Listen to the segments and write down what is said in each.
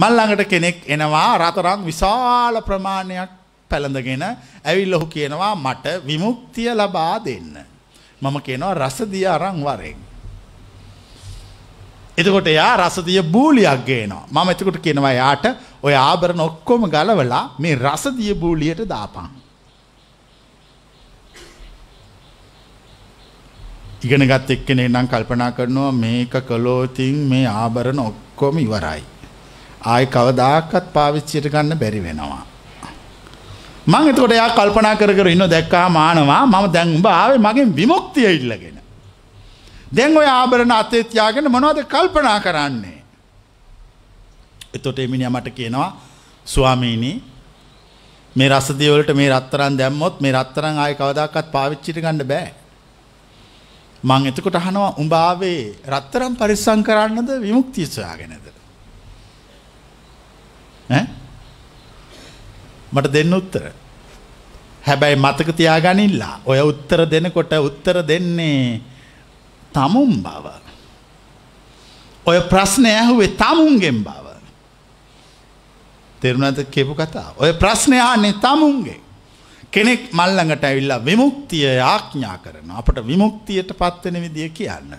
මල්ලඟට කෙනෙක් එනවා රතරං විශාල ප්‍රමාණයක් පැළඳගෙන ඇවිල් ඔහු කියනවා මට විමුක්තිය ලබා දෙන්න. මම කියනවා රසදිය අරං වරෙන්. එතකොට එයා රසදිය බූලියක් ගේනවා මම එතකොට කියනවා යාට ඔය ආබරණ ඔක්කොම ගලවලා මේ රසදිය බූලියට දාපන්. ඉගෙනගත් එක්කෙනෙ නම් කල්පනා කරනවා මේක කලෝතින් මේ ආබරණ ඔක්කොම ඉවරයි. ආය කවදාකත් පාවිච්චයට ගන්න බැරි වෙනවා. මං එතකොට එයා කල්පනා කර කර ඉන්න දැක්කා මානවා මම දැන්ඹ ආවේ මගෙන් විමුක්තිය ඉල්ලගෙන. දැන් ඔය ආභරණ අතේ තියාගෙන මොනවද කල්පනා කරන්නේ. එතොට එමිනිිය මට කියනවා ස්වාමීණී මේ රසදියවලට මේ රත්තරන් දැම්මොත් මේ රත්තරං ආය කවදක්කත් පාවිච්චිට ගන්න බෑ. මං එතකොට හනවා උඹාවේ රත්තරම් පරිස්සං කරන්නද විමුක්තිස්වයා ගැනද. මට දෙන්න උත්තර. හැබැයි මතක තියාගනිල්ලා ඔය උත්තර දෙනකොට උත්තර දෙන්නේ තමුම් බව. ඔය ප්‍රශ්නය ඇහුවේ තමුන්ගෙන් බව. තෙරුණත කෙපු කතා. ඔය ප්‍රශ්නයාන්නේ තමුන්ගේ. කෙනෙක් මල්ලඟට ඇවිල්ලා විමුක්තිය යාඥා කරන අපට විමුක්තියට පත්වන විදිය කියන්න.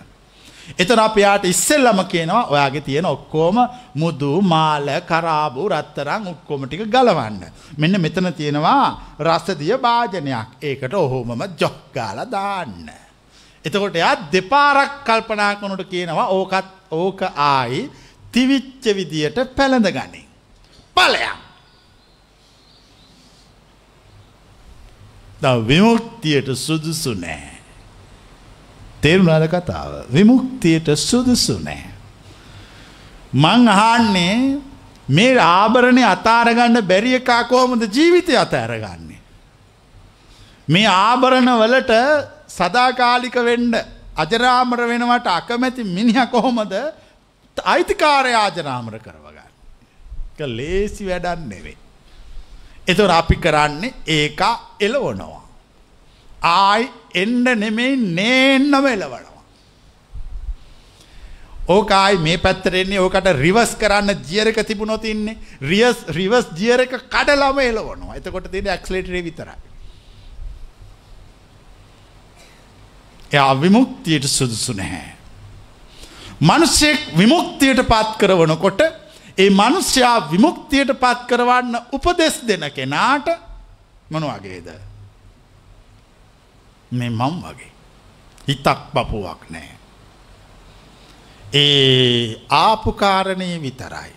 එතන අපයාට ඉස්සෙල්ලම කියනවා ඔයාගේ තියෙන ඔක්කෝම මුදු මාල කරාබු රත්තරං ඔක්කොම ටික ගලවන්න. මෙන්න මෙතන තියෙනවා රසදිය භාජනයක්. ඒකට ඔහොමම ජොක්ගාල දාන්න. එතකොට එයා දෙපාරක් කල්පනා කනට කියනවා ඕකත් ඕක ආයි තිවිච්ච විදියට පැළඳ ගනින්. පලයක්. ද විමුක්තියට සුදුසු නෑ. තේරුණාද කතාව විමුක්තියට සුදුසු නෑ. මං අහන්නේ මේ ආභරණය අතාරගන්න බැරි එකා කොහොමද ජීවිතය අතඇරගන්නේ. මේ ආභරණ වලට සදාකාලික වෙන්ඩ අජරාමර වෙනවට අකමැති මිනිහ කොහොමද අයිතිකාරය ආජරාමර කරවගන්න. ලේසි වැඩන්න නෙවේ. එතුර අපි කරන්නේ ඒකා එලවනවා. ආයි එන්න නෙමෙයි නේන්නම එලවනවා. ඕක ආයි මේ පැත්තට එන්නේ ඕකට රිවර්ස් කරන්න ගියර් එක තිබුණොත් ඉන්නේ. රිවර්ස් රිවර්ස් ගියර් එක කඩලම එලවනවා. එතකොට තියෙන්නේ ඇක්සලරේටරේ විතරයි. එයා විමුක්තියට සුදුසු නැහැ. මිනිසෙක් විමුක්තියට පත් කරවනකොට ඒ මිනිස්යා විමුක්තියට පත් කරවන්න උපදෙස් දෙන කෙනාට මොනවාගේද? මේ මම් වගේ. හිතක් පපුුවක් නෑ. ඒ ආපුකාරණය විතරයි.